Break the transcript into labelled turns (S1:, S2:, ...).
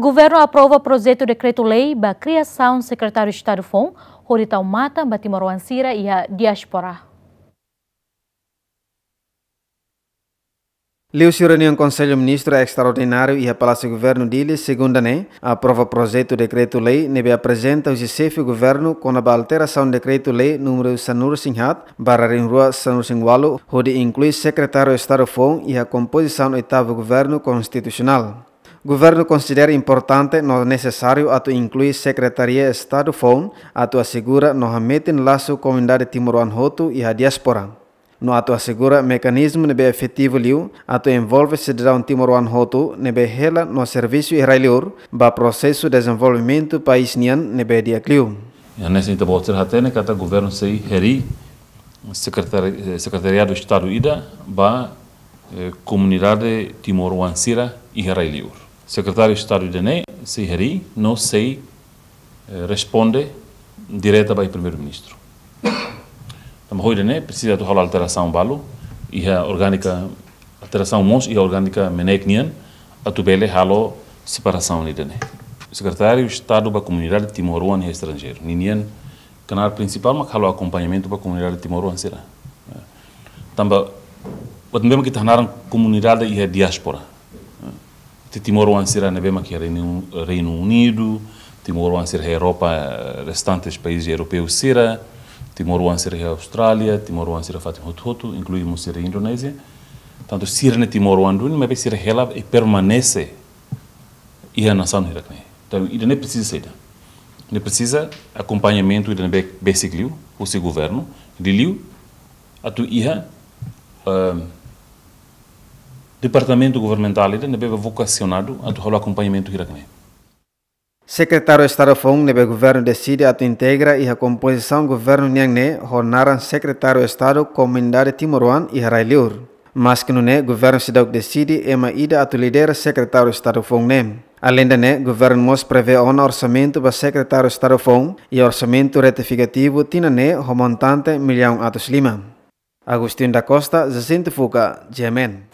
S1: Governo aprova projeto de decreto-lei para criação secretário de Estado FON, Horitau Mata, Batimoro Ansira e a diaspora. Leu reunião é Conselho Ministro Extraordinário e a Palácio Governo dele, segunda né, aprova projeto decreto-lei neve apresenta o chefe governo com a alteração do decreto-lei número Sanur Singhat, barra em rua Sanur Singwalo, onde inclui secretário Estado FON e a composição do oitavo governo constitucional. Governo considera importante não necessário ato incluir Secretaria de Estado FON ato assegura no metem laço comunidade Timoruan Hoto e a diáspora, No ato assegura mecanismo nebe efetivo liu ato envolve cidadão timor Hoto nebe rela no serviço israelior ba processo de desenvolvimento país nian nebe diakliu.
S2: Nessa intervenção hatene né, kata governo sei heri eh, secretaria do Estado ida ba eh, comunidade timoruansira israelior secretário de Estado de Ney, Sihari, não sei, eh, responde direta para o primeiro-ministro. Então, o Ney precisa de uma alteração balo, e a orgânica, alteração mons e a orgânica meneknian, a tubele halo separação de Ney. Secretário de Estado para a Comunidade timor leste e Estrangeiro, Ninian, canal principal, mas halo acompanhamento para a Comunidade Timor-Oan será. Também, o que está na comunidade e a diáspora, Timor-Leste na que é Reino, Reino Unido, Timor-Leste é Europa, eh, restantes países europeus será, Timor-Leste é Austrália, Timor-Leste é Fatim Hototo, incluímos ser Indonésia. Tanto Sirene Timor-Leste, mas ser ela e permanece e a nação Irakne. Então, ele não precisa sair. Ele precisa acompanhamento do basically, o seu governo, de liu, a tu ira, uh, ah, departamento governamental nebe é vocacionado a do acompanhamento iraquense.
S1: Secretário de Estado Fong governo decide a integra e a composição governo Niangne hornaram secretário de Estado comunidade Timoruan e Harailir. Mas que não é governo se decide é uma ida a liderar secretário de Estado Fong nem. Além de né, governo mos prevê um orçamento para secretário de Estado Fong e orçamento retificativo tina né remontante milhão atos lima. Agostinho da Costa, Jacinto Fuca, Gemen.